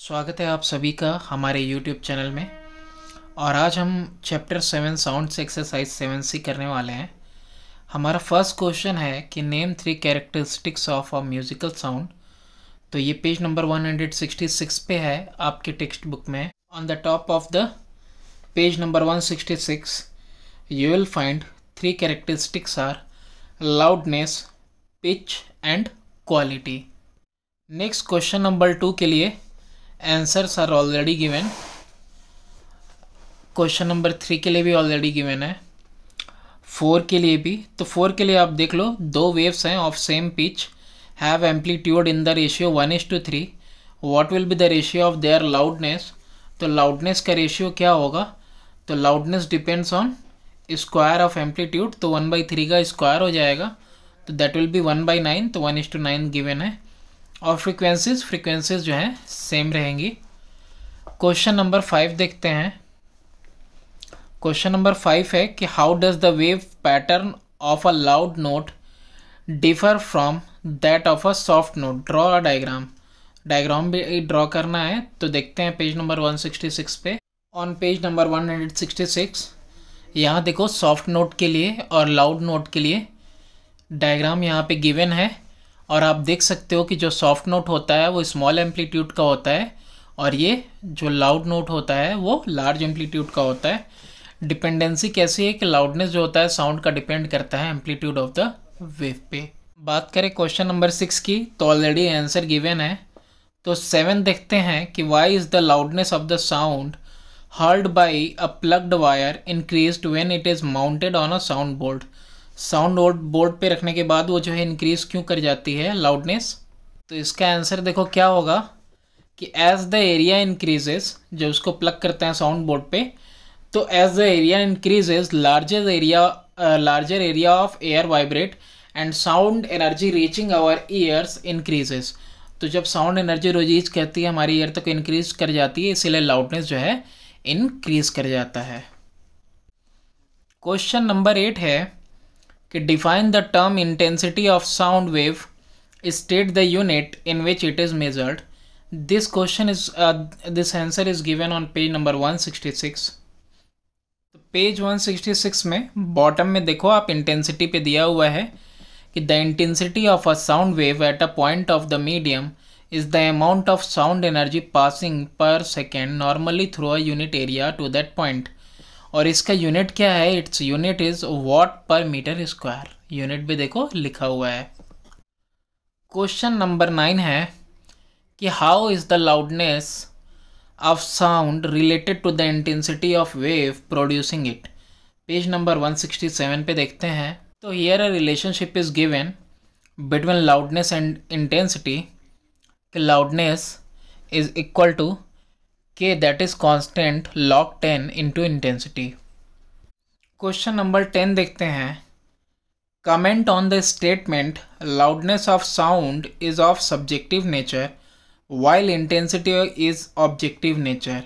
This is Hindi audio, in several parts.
स्वागत है आप सभी का हमारे YouTube चैनल में और आज हम chapter seven sound exercise seven C करने वाले हैं हमारा फर्स्ट क्वेश्चन है कि name three characteristics of a musical sound तो ये पेज नंबर 166 पे है आपके टेक्स्ट बुक में on the top of the page number 166 you will find three characteristics are loudness pitch and quality next question number two के लिए answers are already given question number three के लिए भी ऑलरेडी गिवन है फोर के लिए भी तो फोर के लिए आप देख लो दो वेव्स हैं of same pitch have amplitude in the ratio one is to three what will be the ratio of their loudness तो लाउडनेस का रेशियो क्या होगा तो loudness depends on square of amplitude तो वन बाई थ्री का स्क्वायर हो जाएगा तो that will be one by nine तो one is to nine given है और फ्रीक्वेंसीज फ्रीक्वेंसीज जो हैं सेम रहेंगी क्वेश्चन नंबर फाइव देखते हैं क्वेश्चन नंबर फाइव है कि how does the wave pattern of a loud note differ from that of a soft note draw a diagram diagram भी ड्रॉ करना है तो देखते हैं पेज नंबर 166 पे ऑन पेज नंबर 166 यहाँ देखो सॉफ्ट नोट के लिए और लाउड नोट के लिए डायग्राम यहाँ पे गिवन है और आप देख सकते हो कि जो सॉफ्ट नोट होता है वो स्मॉल एम्पलीट्यूड का होता है और ये जो लाउड नोट होता है वो लार्ज एम्पलीट्यूड का होता है डिपेंडेंसी कैसी है कि लाउडनेस जो होता है साउंड का डिपेंड करता है एम्पलीट्यूड ऑफ द वेव पे बात करें क्वेश्चन नंबर सिक्स की तो ऑलरेडी आंसर गिवेन है तो सेवन देखते हैं कि why is the loudness of the sound heard by a plucked wire increase when it is mounted on a sound board sound board पे रखने के बाद वो जो है इंक्रीज़ क्यों कर जाती है लाउडनेस तो इसका आंसर देखो क्या होगा कि एज द एरिया इंक्रीजेस जब उसको प्लग करते हैं साउंड बोर्ड पे तो as the area increases larger area larger area of air vibrate and sound energy reaching our ears increases तो जब साउंड एनर्जी रोजीज करती है हमारी ईयर तक तो इंक्रीज कर जाती है इसीलिए लाउडनेस जो है इंक्रीज कर जाता है क्वेश्चन नंबर एट है कि define the term intensity of sound wave state the unit in which it is measured this question is this answer is given on page number 166 तो पेज 166 में बॉटम में देखो आप इंटेंसिटी पे दिया हुआ है कि the intensity of a sound wave at a point of the medium is the amount of sound energy passing per second normally through a unit area to that point और इसका यूनिट क्या है its unit is watt per metre square unit भी देखो लिखा हुआ है क्वेश्चन नंबर नाइन है कि how is the loudness of sound related to the intensity of wave producing it page number 167 पे देखते हैं तो here a relationship is given between loudness and intensity कि loudness is equal to K that is constant log 10 into intensity question number ten देखते हैं comment on the statement loudness of sound is of subjective nature while intensity is objective nature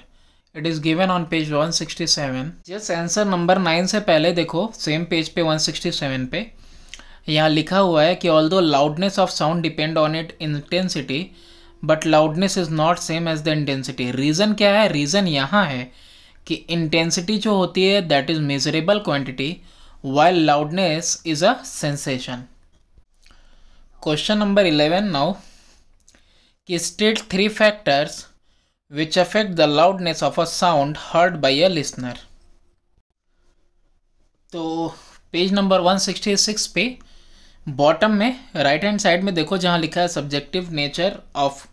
it is given on page 167 जिस आंसर नंबर नाइन से पहले देखो सेम पेज पे 167 पे यहाँ लिखा हुआ है कि although loudness of sound depend on it intensity but loudness is not same as the intensity reason क्या है रीज़न यहाँ है कि इंटेंसिटी जो होती है that is measurable quantity while loudness is a sensation question number eleven now कि state three factors which affect the loudness of a sound heard by a listener तो page number one sixty six पे बॉटम में राइट हैंड साइड में देखो जहाँ लिखा है subjective nature of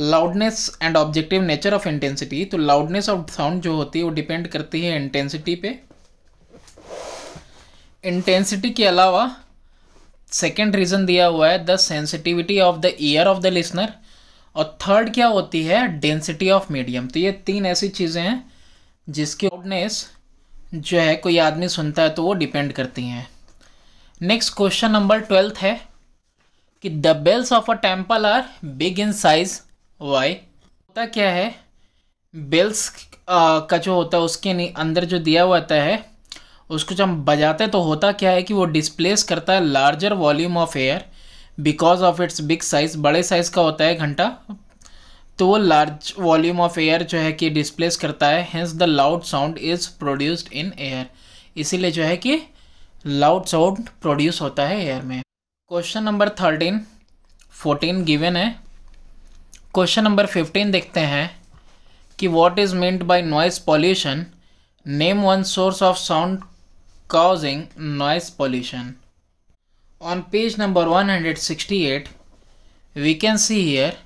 loudness and objective nature of intensity तो लाउडनेस ऑफ साउंड जो होती है वो डिपेंड करती है इंटेंसिटी पे इंटेंसिटी के अलावा सेकेंड रीज़न दिया हुआ है the sensitivity of the ear of the listener और थर्ड क्या होती है डेंसिटी ऑफ मीडियम तो ये तीन ऐसी चीज़ें हैं जिसकी लाउडनेस जो है कोई आदमी सुनता है तो वो डिपेंड करती हैं नेक्स्ट क्वेश्चन नंबर ट्वेल्थ है कि the bells of a temple are big in size why होता क्या है बेल्स का जो होता है उसके अंदर जो दिया हुआ होता है उसको जब हम बजाते तो होता क्या है कि वो डिस्प्लेस करता है larger volume of air because of its big size बड़े साइज़ का होता है घंटा तो वो लार्ज वॉल्यूम ऑफ एयर जो है कि डिस्प्लेस करता है hence the loud sound is produced in air इसीलिए जो है कि लाउड साउंड प्रोड्यूस होता है एयर में question number thirteen fourteen given है क्वेश्चन नंबर फिफ्टीन देखते हैं कि what is meant by noise pollution name one source of sound causing noise pollution on page number one hundred sixty eight we can see here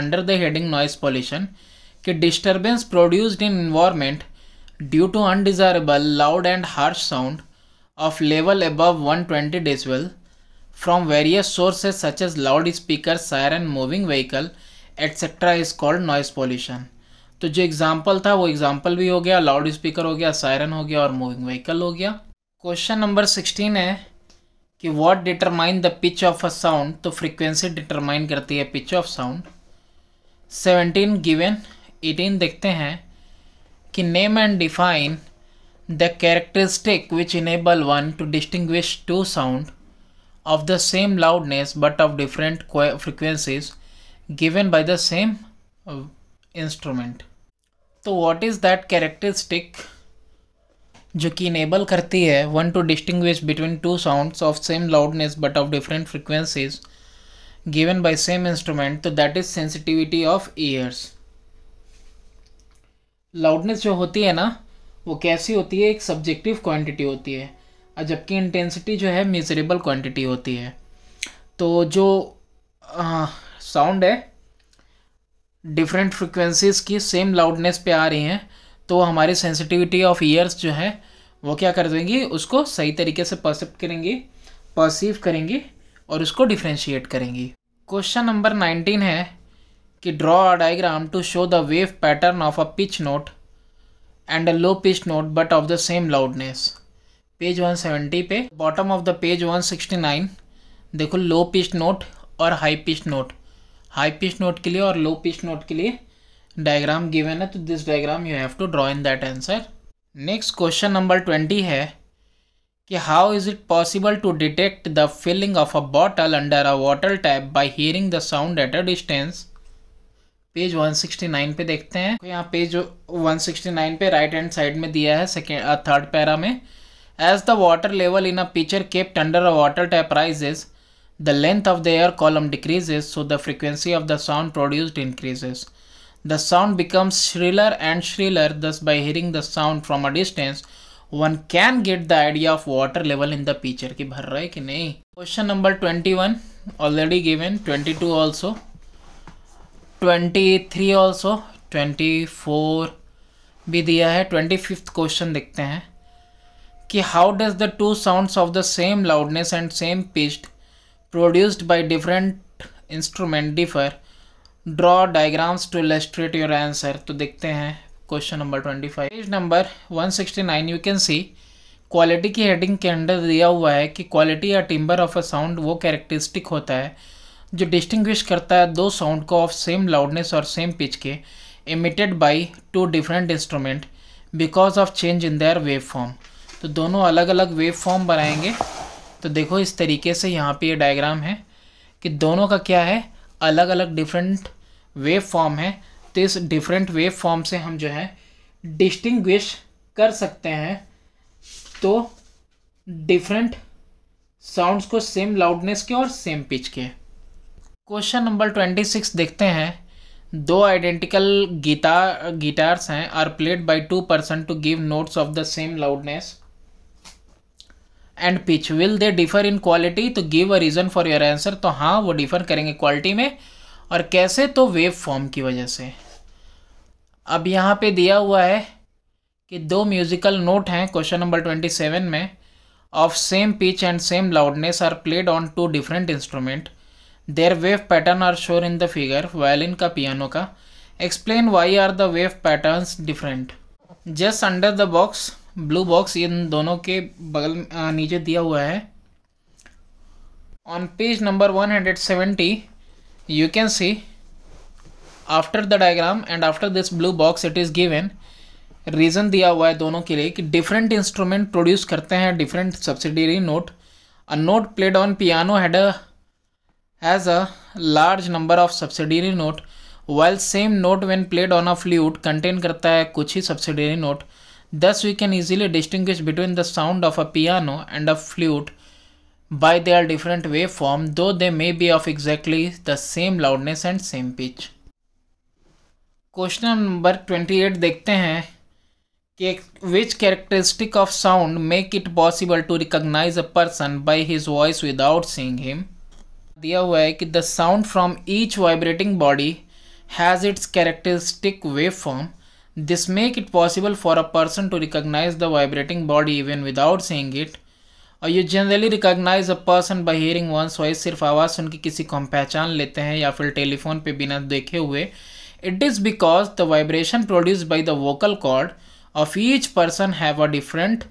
under the heading noise pollution कि disturbance produced in environment due to undesirable loud and harsh sound of level above one twenty decibel from various sources such as loud speaker siren and moving vehicle etcetera is called noise pollution तो जो एग्जाम्पल था वो एग्जाम्पल भी हो गया लाउड स्पीकर हो गया सायरन हो गया और मूविंग व्हीकल हो गया क्वेश्चन नंबर सिक्सटीन है कि what determine the pitch of a sound तो फ्रिक्वेंसी डिटरमाइन करती है pitch of sound seventeen given eighteen देखते हैं कि name and define the characteristic which enable one to distinguish two sound of the same loudness but of different frequencies given by the same uh, instrument. तो what is that characteristic जो कि इनेबल करती है one to distinguish between two sounds of same loudness but of different frequencies given by same instrument तो that is sensitivity of ears loudness जो होती है ना वो कैसी होती है एक सब्जेक्टिव क्वांटिटी होती है और जबकि इंटेंसिटी जो है मेजरेबल क्वांटिटी होती है तो जो हाँ, साउंड है डिफरेंट फ्रिक्वेंसीज की सेम लाउडनेस पे आ रही हैं तो हमारी सेंसिटिविटी ऑफ ईयर्स जो है वो क्या कर देंगी उसको सही तरीके से परसेप्ट करेंगी परसीव करेंगी और उसको डिफ्रेंशिएट करेंगी क्वेश्चन नंबर नाइनटीन है कि draw a diagram to show the wave pattern of a pitch note and a low pitch note but of the same loudness page 170 पे बॉटम ऑफ द पेज 169 देखो लो पिच नोट और high pitch note high pitch note के लिए और लो पिच नोट के लिए डायग्राम गिवन है तो this diagram you have to draw in that answer next question number twenty है कि how is it possible to detect the filling of a bottle under a water tap by hearing the sound at a distance page 169 पे देखते हैं यहाँ पेज 169 पे राइट हैंड साइड में दिया है सेकेंड थर्ड पैरा में as the water level in a pitcher kept under a water tap rises The length of the air column decreases, so the frequency of the sound produced increases. The sound becomes shriller and shriller, thus by hearing the sound from a distance, one can get the idea of water level in the pitcher. Ki bhar hai ki nahi. Question number 21, already given, 22 also, 23 also, 24 भी दिया है 25th क्वेश्चन देखते हैं कि does the two sounds of the same loudness and same pitch produced by different instrumentifier draw diagrams to illustrate your answer तो देखते हैं question number twenty five page number one sixty nine you can see quality की हेडिंग के अंडर दिया हुआ है कि क्वालिटी या टिम्बर ऑफ अ साउंड वो कैरेक्टरिस्टिक होता है जो डिस्टिंग्विश करता है दो साउंड को ऑफ सेम लाउडनेस और सेम पिच के emitted by two different instrument because of change in their wave form तो दोनों अलग अलग वेव फॉर्म बनाएंगे तो देखो इस तरीके से यहाँ पे ये डायग्राम है कि दोनों का क्या है अलग अलग डिफरेंट वेव फॉर्म है तो इस डिफरेंट वेव फॉर्म से हम जो है डिस्टिंग्विश कर सकते हैं तो डिफरेंट साउंड्स को सेम लाउडनेस के और सेम पिच के क्वेश्चन नंबर ट्वेंटी सिक्स देखते हैं दो आइडेंटिकल गिटार गिटार्स हैं are played by two person to give notes of the same loudness and pitch will they differ in quality तो give a reason for your answer तो हाँ वो डिफर करेंगे क्वालिटी में और कैसे तो वेव फॉर्म की वजह से अब यहाँ पे दिया हुआ है कि दो म्यूज़िकल नोट हैं क्वेश्चन नंबर ट्वेंटी सेवन में of same pitch and same loudness are played on two different instrument their wave pattern are shown in the figure violin का पियानो का explain why are the wave pattern different just under the box blue box in दोनों के बगल नीचे दिया हुआ है number one hundred 170 you can see after the diagram and after this blue box it is given reason दिया हुआ है दोनों के लिए कि डिफरेंट इंस्ट्रूमेंट प्रोड्यूस करते हैं different subsidiary note a note played on piano had a has a large number of subsidiary note while same note when played on a flute contain करता है कुछ ही subsidiary note Thus, we can easily distinguish between the sound of a piano and a flute by their different waveform, though they may be of exactly the same loudness and same pitch. Question number 28 देखते हैं कि which characteristic of sound make it possible to recognize a person by his voice without seeing him? दिया हुआ है कि the sound from each vibrating body has its characteristic waveform. This make it possible for a person to recognize the vibrating body even without seeing it. और you generally recognise a person by hearing one's voice सिर्फ आवाज़ सुन के किसी को हम पहचान लेते हैं या फिर टेलीफोन पे बिना देखे हुए it is because the vibration produce by the vocal cord of each person have a different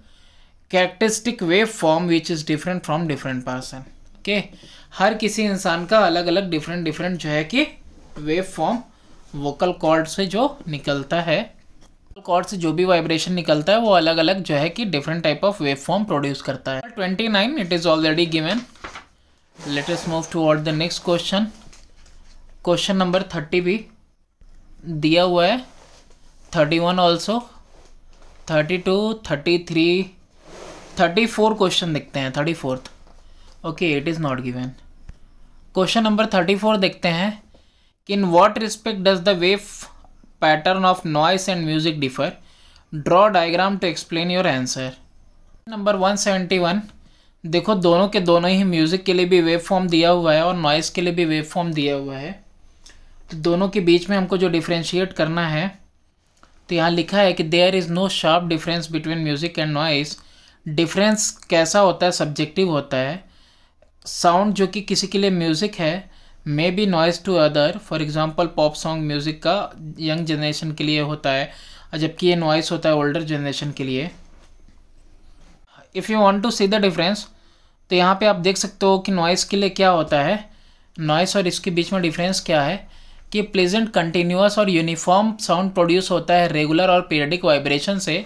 characteristic wave form which is different from different person okay हर किसी इंसान का अलग अलग डिफरेंट डिफरेंट जो है कि वेव फॉर्म वोकल कॉर्ड से जो निकलता है वोकल कॉर्ड से जो भी वाइब्रेशन निकलता है वो अलग अलग जो है कि different type of wave form produce करता है twenty nine it is already given latest move to the next question question number thirty भी दिया हुआ है thirty one also thirty two thirty three thirty four question देखते हैं thirty fourth okay it is not given question number thirty four देखते हैं in what respect does the wave pattern of noise and music differ draw diagram to explain your answer number one seventy one देखो दोनों के दोनों ही म्यूज़िक के लिए भी वेव फॉर्म दिया हुआ है और नॉइस के लिए भी वेव फॉर्म दिया हुआ है तो दोनों के बीच में हमको जो डिफ्रेंशिएट करना है तो यहाँ लिखा है कि there is no sharp difference between music and noise difference कैसा होता है सब्जेक्टिव होता है साउंड जो कि किसी के लिए म्यूज़िक है may be noise to other for example pop song music का यंग जनरेशन के लिए होता है जबकि ये नॉइस होता है ओल्डर जनरेशन के लिए if you want to see the difference तो यहाँ पे आप देख सकते हो कि नॉइस के लिए क्या होता है नॉइस और इसके बीच में डिफरेंस क्या है कि प्लेजेंट कंटिन्यूस और यूनिफॉर्म साउंड प्रोड्यूस होता है रेगुलर और पीरियडिक वाइब्रेशन से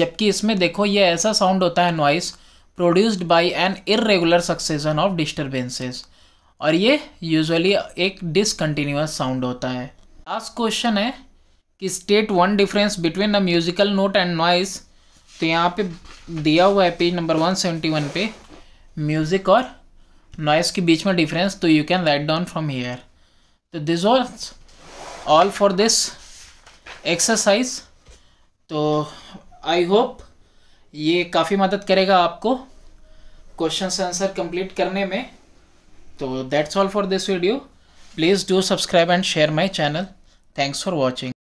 जबकि इसमें देखो ये ऐसा साउंड होता है noise produced by an irregular succession of disturbances और ये यूजुअली एक डिसकंटिन्यूस साउंड होता है लास्ट क्वेश्चन है कि state one difference between a musical note and noise तो यहाँ पे दिया हुआ है page number one seventy one पे म्यूज़िक और नॉइस के बीच में डिफरेंस तो you can write down from here तो this was all for this exercise तो आई होप ये काफ़ी मदद करेगा आपको क्वेश्चन आंसर कंप्लीट करने में So that's all for this video. Please do subscribe and share my channel. Thanks for watching.